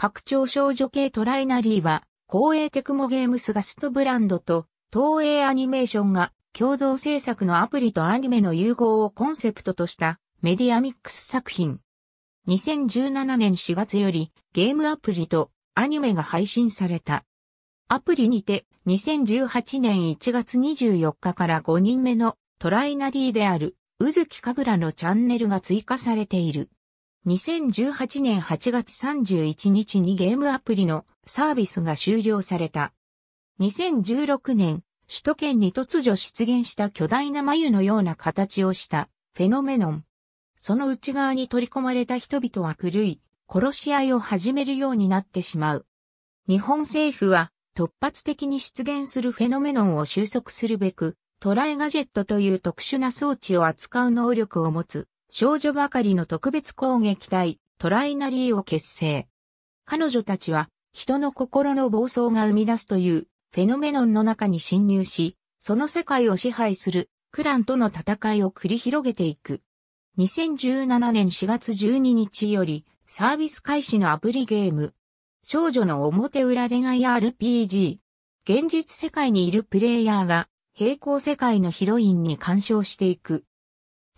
拡張少女系トライナリーは、公営テクモゲームスガストブランドと、東映アニメーションが共同制作のアプリとアニメの融合をコンセプトとしたメディアミックス作品。2017年4月よりゲームアプリとアニメが配信された。アプリにて2018年1月24日から5人目のトライナリーである宇月神楽のチャンネルが追加されている。2018年8月31日にゲームアプリのサービスが終了された。2016年、首都圏に突如出現した巨大な眉のような形をしたフェノメノン。その内側に取り込まれた人々は狂い、殺し合いを始めるようになってしまう。日本政府は突発的に出現するフェノメノンを収束するべく、トライガジェットという特殊な装置を扱う能力を持つ少女ばかりの特別攻撃隊、トライナリーを結成。彼女たちは、人の心の暴走が生み出すという、フェノメノンの中に侵入し、その世界を支配する、クランとの戦いを繰り広げていく。2017年4月12日より、サービス開始のアプリゲーム。少女の表裏恋愛 RPG。現実世界にいるプレイヤーが、平行世界のヒロインに干渉していく。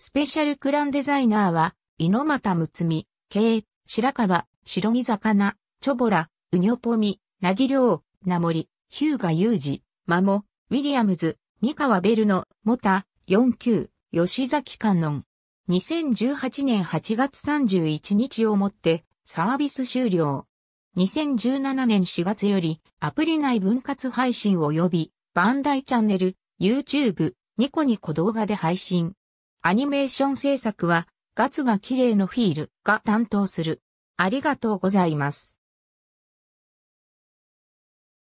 スペシャルクランデザイナーは、猪俣睦美、イ、白川、白身魚、チョボラ、ウニョポミ、なぎりょう、なもり、ヒューガユージ、マモ、ウィリアムズ、カワベルノ、モタ、4 9吉崎観音。2018年8月31日をもってサービス終了。2017年4月よりアプリ内分割配信及びバンダイチャンネル、YouTube、ニコニコ動画で配信。アニメーション制作は、ガツが綺麗のフィールが担当する。ありがとうございます。